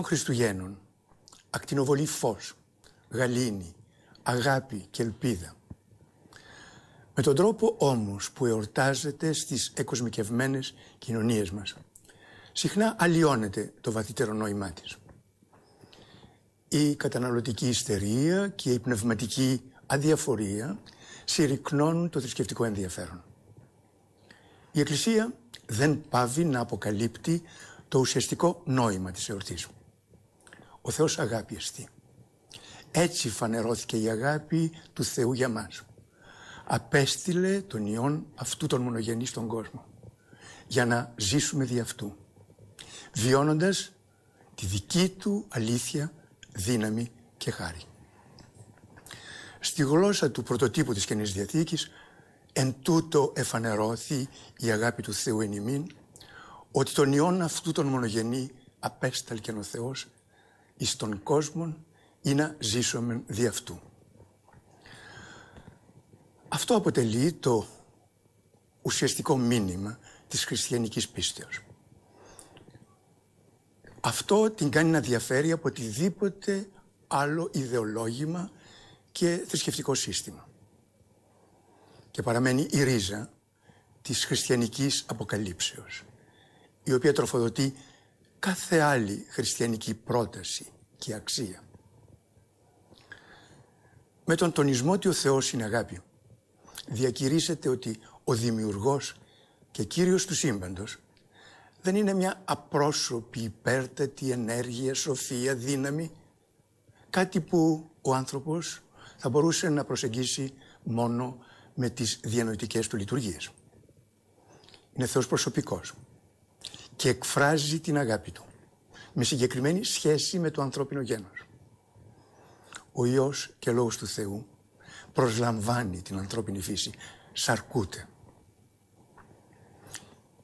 των Χριστουγέννων, ακτινοβολή φως, γαλήνη, αγάπη και ελπίδα. Με τον τρόπο όμως που εορτάζεται στις εκοσμικευμένες κοινωνίες μας, συχνά αλλοιώνεται το βαθύτερο νόημά της. Η καταναλωτική ιστερία και η πνευματική αδιαφορία συρρυκνώνουν το θρησκευτικό ενδιαφέρον. Η Εκκλησία δεν πάβει να αποκαλύπτει το ουσιαστικό νόημα της εορτής ο Θεός αγάπη εστί. Έτσι φανερώθηκε η αγάπη του Θεού για μας. Απέστειλε τον Υιόν αυτού τον μονογενή στον κόσμο για να ζήσουμε δι' αυτού, βιώνοντας τη δική του αλήθεια, δύναμη και χάρη. Στη γλώσσα του πρωτοτύπου της Καινής Διαθήκης, εν τούτο εφανερώθη η αγάπη του Θεού εν ημίν, ότι τον Υιόν αυτού τον μονογενή απέσταλκεν ο Θεός εις τον κόσμο ή να ζήσουμε δι' αυτού. Αυτό αποτελεί το ουσιαστικό μήνυμα της χριστιανικής πίστεως. Αυτό την κάνει να διαφέρει από οτιδήποτε άλλο ιδεολόγημα και θρησκευτικό σύστημα. Και παραμένει η ρίζα της χριστιανικής αποκαλύψεως, η οποία τροφοδοτεί κάθε άλλη χριστιανική πρόταση και αξία. Με τον τονισμό ότι ο Θεός είναι αγάπη, διακηρύσσεται ότι ο Δημιουργός και Κύριος του Σύμπαντος δεν είναι μια απρόσωπη, υπέρτατη ενέργεια, σοφία, δύναμη, κάτι που ο άνθρωπος θα μπορούσε να προσεγγίσει μόνο με τις διανοητικές του λειτουργίες. Είναι Θεός προσωπικός και εκφράζει την αγάπη του με συγκεκριμένη σχέση με το ανθρώπινο γένος. Ο Υιός και Λόγος του Θεού προσλαμβάνει την ανθρώπινη φύση, σαρκούται.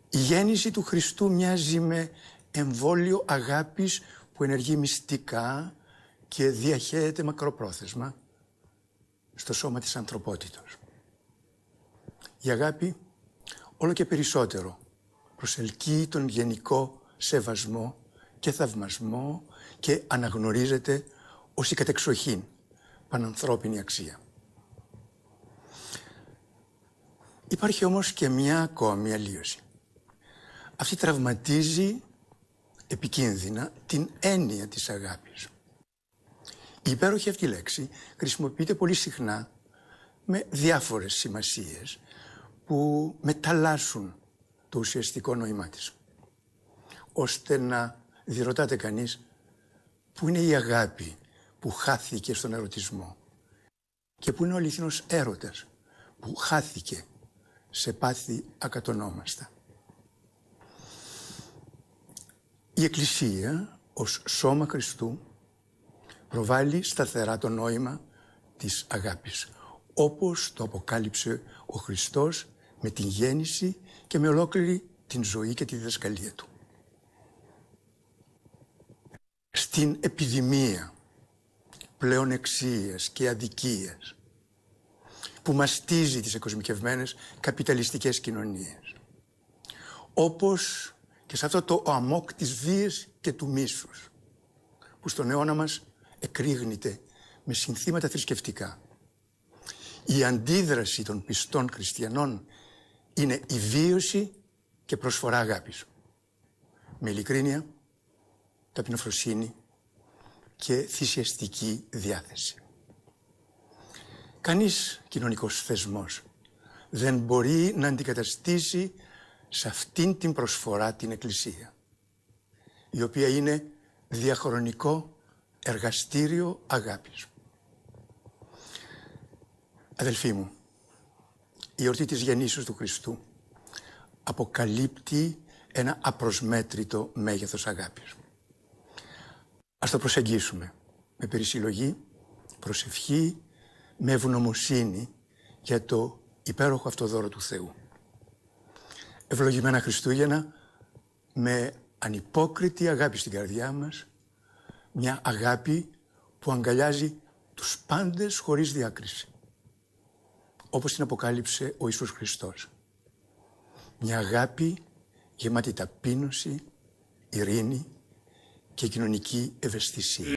Η γέννηση του Χριστού μοιάζει με εμβόλιο αγάπης που ενεργεί μυστικά και διαχέεται μακροπρόθεσμα στο σώμα της ανθρωπότητος. Η αγάπη όλο και περισσότερο προσελκύει τον γενικό σεβασμό και θαυμασμό και αναγνωρίζεται ως η κατεξοχήν πανανθρώπινη αξία. Υπάρχει όμως και μια ακόμη αλλίωση. Αυτή τραυματίζει επικίνδυνα την έννοια της αγάπης. Η υπέροχη αυτή λέξη χρησιμοποιείται πολύ συχνά με διάφορες σημασίες που μεταλλάσσουν το ουσιαστικό νόημά της. Ώστε να διερωτάται κανείς πού είναι η αγάπη που χάθηκε στον ερωτισμό και πού είναι ο αληθινός έρωτας που χάθηκε σε πάθη ακατονόμαστα. Η Εκκλησία ως σώμα Χριστού προβάλλει σταθερά το νόημα της αγάπης, όπως το αποκάλυψε ο Χριστός με την γέννηση και με ολόκληρη την ζωή και τη διδασκαλία του. Στην επιδημία πλέον και αδικίες που μαστίζει τις εκοσμικευμένες καπιταλιστικές κοινωνίες. Όπως και σε αυτό το αμόκ της βίας και του μίσους που στον αιώνα μας εκρήγνεται με συνθήματα θρησκευτικά. Η αντίδραση των πιστών χριστιανών είναι η βίωση και προσφορά αγάπης. Με ειλικρίνεια, ταπεινοφροσύνη και θυσιαστική διάθεση. Κανείς κοινωνικός θεσμός δεν μπορεί να αντικαταστήσει σε αυτήν την προσφορά την Εκκλησία, η οποία είναι διαχρονικό εργαστήριο αγάπης. Αδελφοί μου, η γιορτή της γεννήσεως του Χριστού αποκαλύπτει ένα απροσμέτρητο μέγεθος αγάπης. Ας το προσεγγίσουμε με περισυλλογή, προσευχή, με ευγνωμοσύνη για το υπέροχο αυτό δώρο του Θεού. Ευλογημένα Χριστούγεννα με ανυπόκριτη αγάπη στην καρδιά μας, μια αγάπη που αγκαλιάζει τους πάντες χωρίς διάκριση όπως την αποκάλυψε ο Ιησούς Χριστός. Μια αγάπη γεμάτη ταπείνωση, ειρήνη και κοινωνική ευαισθησία.